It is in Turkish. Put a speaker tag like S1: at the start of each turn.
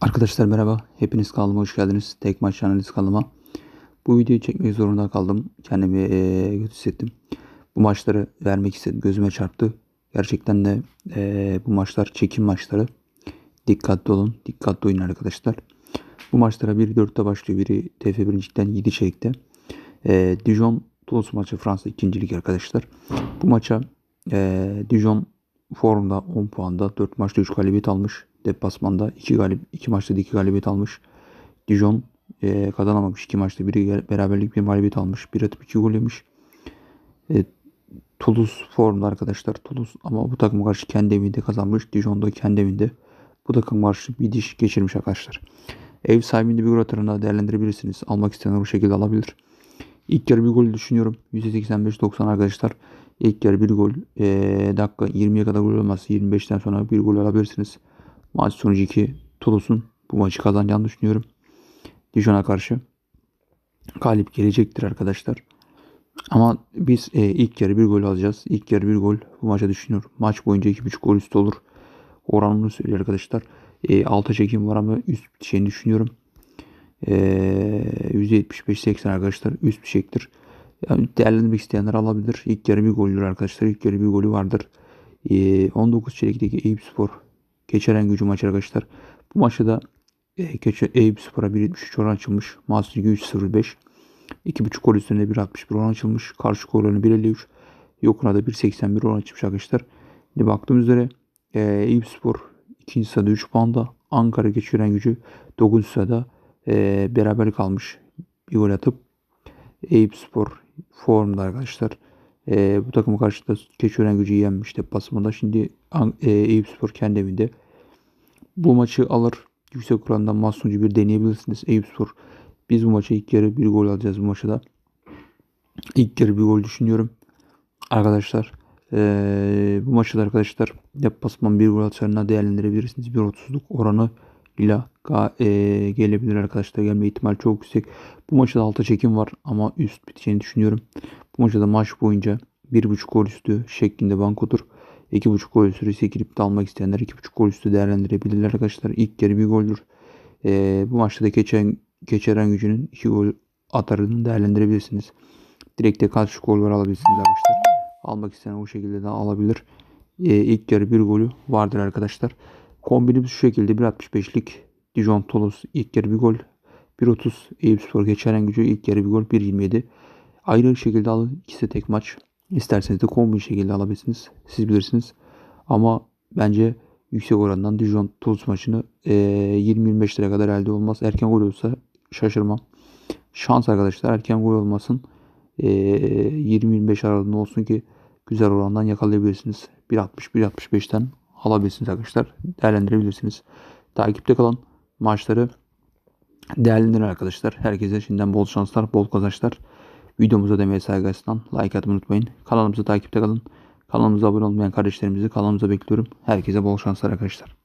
S1: Arkadaşlar merhaba. Hepiniz kanalıma hoş geldiniz. Tek maç analiz kanalıma. Bu videoyu çekmek zorunda kaldım. Kendimi ee, kötü hissettim. Bu maçları vermek istedim. Gözüme çarptı. Gerçekten de ee, bu maçlar çekim maçları. Dikkatli olun. Dikkatli oynayın arkadaşlar. Bu maçlara biri 4'te başlıyor. Biri TF 1.lik'ten 7 çeyrekte. E, Dijon Toulouse maçı Fransa 2. lig arkadaşlar. Bu maça e, Dijon formda 10 puanda 4 maçta 3 galibiyet almış deplasmanda 2 galip 2 maçta 2 galibiyet almış. Dijon e, kazanamamış 2 maçta. Biri beraberlik bir mağlubiyet almış. Bir atıp 2 gol yemiş. E, Toulouse formda arkadaşlar. Toulouse ama bu takım karşı kendi evinde kazanmış. Dijon'da kendi evinde. Bu takım karşı bir diş geçirmiş arkadaşlar. Ev sahibinde bir gol atırına değerlendirebilirsiniz. Almak isteyenler bu şekilde alabilir. İlk yarı bir gol düşünüyorum. 185-90 arkadaşlar. İlk yarı bir gol. E, dakika 20'ye kadar gol olmaz. 25'ten sonra bir gol alabilirsiniz. Maç sonucu 2 Toulouse'un bu maçı kazanacağını düşünüyorum. Dijon'a karşı galip gelecektir arkadaşlar. Ama biz e, ilk yarı bir gol alacağız. İlk yarı bir gol bu maça düşünür. Maç boyunca 2.5 gol üstü olur. Oranını söylüyor arkadaşlar. E, alta çekim var ama üst bitişeni düşünüyorum. E, %75-80 arkadaşlar üst bitişektir. Yani değerlendirmek isteyenler alabilir. İlk yarı bir goldür arkadaşlar. İlk yarı bir golü vardır. E, 19 çeyrekteki Eyüp Spor Geçeren gücü maç arkadaşlar. Bu maçta da e, Keçe Eyüp Spor'a 1.73 oran açılmış. Master 3.05. 2.5 gol üstüne 1.61 oran açılmış. Karşı gol oranı 1.53. Yokuna da 1.81 oran açılmış arkadaşlar. Şimdi baktığım üzere e, Eyüp Spor 2. sırada 3 puanda. Ankara geçiren gücü 9. sırada e, beraber kalmış. Bir gol atıp Eyüp Spor formda arkadaşlar. E, bu takımı karşıda Keçiören gücü yenmişti basmada. Şimdi e, Eyüp Spor kendi evinde. Bu maçı alır. Yüksek orandan masumcu bir deneyebilirsiniz. Eyüp Spor. Biz bu maçı ilk yarı bir gol alacağız bu maçı da. İlk yarı bir gol düşünüyorum. Arkadaşlar e, bu maçı da arkadaşlar Basman bir gol atışlarına değerlendirebilirsiniz. 1.30'luk oranı ile e, gelebilir arkadaşlar. Gelme ihtimal çok yüksek. Bu maçta alta çekim var ama üst biteceğini düşünüyorum. Bu maçta da maç boyunca 1.5 gol üstü şeklinde bankodur. 2.5 gol üstü ise girip de almak isteyenler 2.5 gol üstü değerlendirebilirler arkadaşlar. İlk yarı bir goldür. E, bu maçta da geçen, geçeren gücünün 2 gol atarını değerlendirebilirsiniz. Direkt de kaç gol var alabilirsiniz arkadaşlar. Almak isteyen o şekilde de alabilir. E, ilk yarı bir golü vardır arkadaşlar. Kombinimiz şu şekilde 1.65'lik Dijon Tolos ilk yarı bir gol. 1.30 Eyüp Spor geçeren gücü ilk yarı bir gol 1.27. Ayrı şekilde alın. İkisi tek maç. İsterseniz de kombin şekilde alabilirsiniz. Siz bilirsiniz. Ama bence yüksek orandan Dijon Tolos maçını e, 20-25 lira kadar elde olmaz. Erken gol olsa şaşırmam. Şans arkadaşlar erken gol olmasın. E, 20-25 aralığında olsun ki güzel orandan yakalayabilirsiniz. 1.60-1.65'ten alabilirsiniz arkadaşlar. Değerlendirebilirsiniz. Takipte kalan maçları değerlendirin arkadaşlar. Herkese şimdiden bol şanslar, bol kazançlar. Videomuza demeye saygı açısından like atmayı unutmayın. Kanalımıza takipte kalın. Kanalımıza abone olmayan kardeşlerimizi kanalımıza bekliyorum. Herkese bol şanslar arkadaşlar.